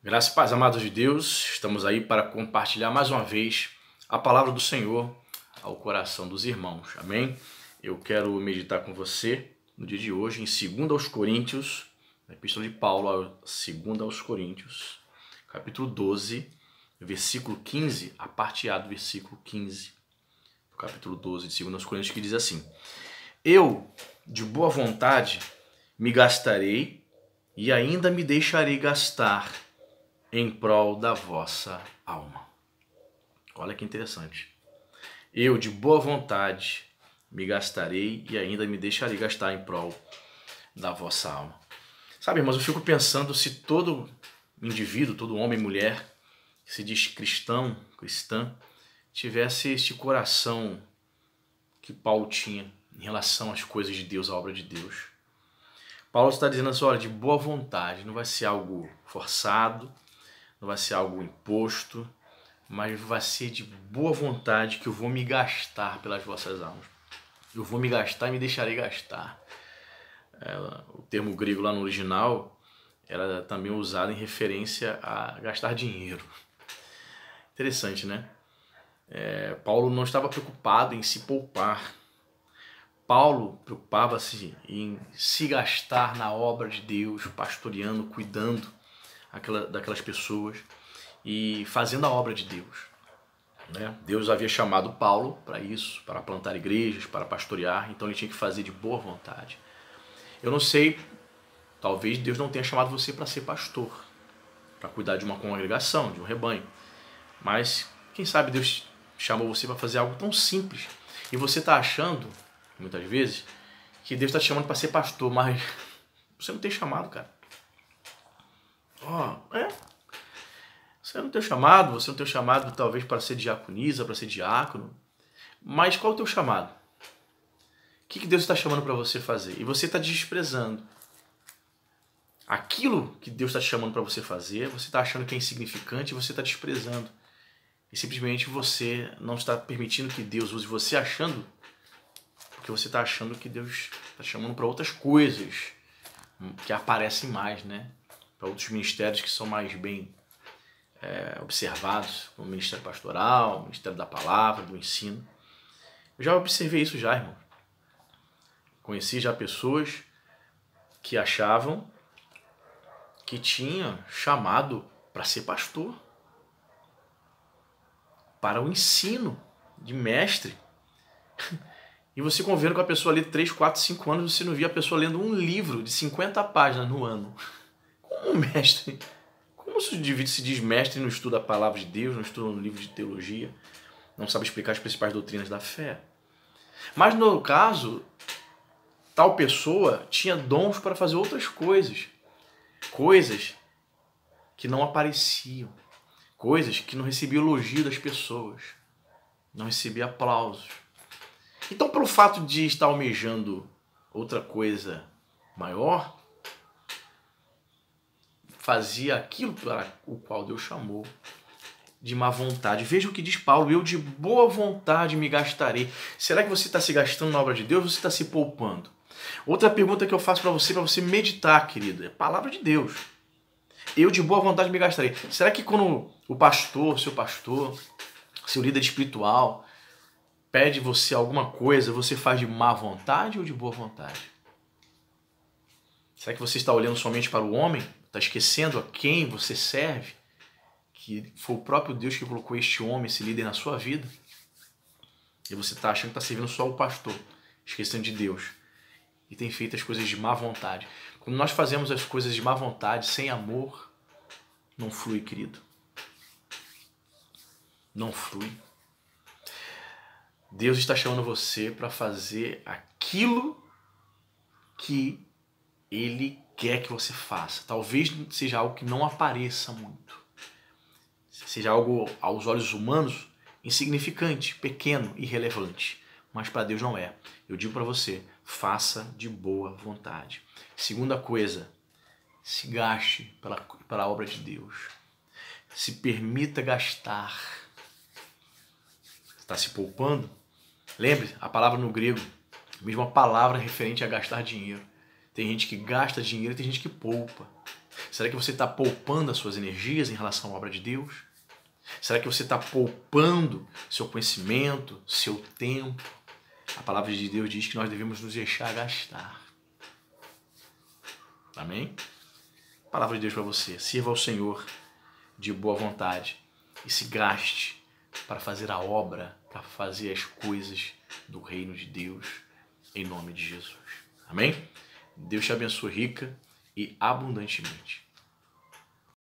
Graças e paz, amados de Deus, estamos aí para compartilhar mais uma vez a palavra do Senhor ao coração dos irmãos. Amém? Eu quero meditar com você no dia de hoje em 2 aos Coríntios, na epístola de Paulo, 2 aos Coríntios, capítulo 12, versículo 15, a parte A do versículo 15, do capítulo 12 de 2 aos Coríntios, que diz assim: Eu, de boa vontade, me gastarei e ainda me deixarei gastar em prol da vossa alma. Olha que interessante. Eu, de boa vontade, me gastarei e ainda me deixarei gastar em prol da vossa alma. Sabe, mas eu fico pensando se todo indivíduo, todo homem e mulher que se diz cristão, cristã, tivesse este coração que Paulo tinha em relação às coisas de Deus, à obra de Deus. Paulo está dizendo assim, olha, de boa vontade, não vai ser algo forçado, não vai ser algo imposto, mas vai ser de boa vontade que eu vou me gastar pelas vossas almas. Eu vou me gastar e me deixarei gastar. É, o termo grego lá no original era também usado em referência a gastar dinheiro. Interessante, né? É, Paulo não estava preocupado em se poupar. Paulo preocupava-se em se gastar na obra de Deus, pastoreando, cuidando aquela, daquelas pessoas e fazendo a obra de Deus. Né? Deus havia chamado Paulo para isso, para plantar igrejas, para pastorear, então ele tinha que fazer de boa vontade. Eu não sei, talvez Deus não tenha chamado você para ser pastor, para cuidar de uma congregação, de um rebanho, mas quem sabe Deus chamou você para fazer algo tão simples e você está achando, muitas vezes, que Deus está te chamando para ser pastor, mas você não tem chamado, cara. Ó, oh, é. Você não tem chamado, você não tem chamado talvez para ser diaconisa, para ser diácono. Mas qual é o teu chamado? O que, que Deus está chamando para você fazer? E você está desprezando. Aquilo que Deus está te chamando para você fazer, você está achando que é insignificante e você está desprezando. E simplesmente você não está permitindo que Deus use você achando, porque você está achando que Deus está chamando para outras coisas hum, que aparecem mais, né? para outros ministérios que são mais bem é, observados, como o Ministério Pastoral, o Ministério da Palavra, do Ensino. Eu já observei isso já, irmão. Conheci já pessoas que achavam que tinha chamado para ser pastor, para o ensino de mestre. E você convivendo com a pessoa ali 3, 4, 5 anos, você não via a pessoa lendo um livro de 50 páginas no ano. Como mestre? Como se o indivíduo se diz mestre e não estuda a palavra de Deus, não estuda um livro de teologia, não sabe explicar as principais doutrinas da fé? Mas no caso, tal pessoa tinha dons para fazer outras coisas. Coisas que não apareciam. Coisas que não recebia elogio das pessoas. Não recebia aplausos. Então, pelo fato de estar almejando outra coisa maior, fazia aquilo para o qual Deus chamou de má vontade. Veja o que diz Paulo: eu de boa vontade me gastarei. Será que você está se gastando na obra de Deus ou você está se poupando? Outra pergunta que eu faço para você, para você meditar, querida, é palavra de Deus. Eu de boa vontade me gastarei. Será que quando o pastor, seu pastor, seu líder espiritual, pede você alguma coisa, você faz de má vontade ou de boa vontade? Será que você está olhando somente para o homem? está esquecendo a quem você serve, que foi o próprio Deus que colocou este homem, esse líder na sua vida, e você está achando que está servindo só o pastor, esquecendo de Deus, e tem feito as coisas de má vontade. Quando nós fazemos as coisas de má vontade, sem amor, não flui, querido. Não flui. Deus está chamando você para fazer aquilo que Ele quer que você faça. Talvez seja algo que não apareça muito. Seja algo aos olhos humanos insignificante, pequeno, irrelevante, mas para Deus não é. Eu digo para você, faça de boa vontade. Segunda coisa, se gaste pela, pela obra de Deus. Se permita gastar. Está se poupando? Lembre, a palavra no grego, mesma palavra referente a gastar dinheiro. Tem gente que gasta dinheiro e tem gente que poupa. Será que você está poupando as suas energias em relação à obra de Deus? Será que você está poupando seu conhecimento, seu tempo? A palavra de Deus diz que nós devemos nos deixar gastar. Amém? palavra de Deus para você. Sirva ao Senhor de boa vontade e se gaste para fazer a obra, para fazer as coisas do reino de Deus, em nome de Jesus. Amém? Deus te abençoe rica e abundantemente.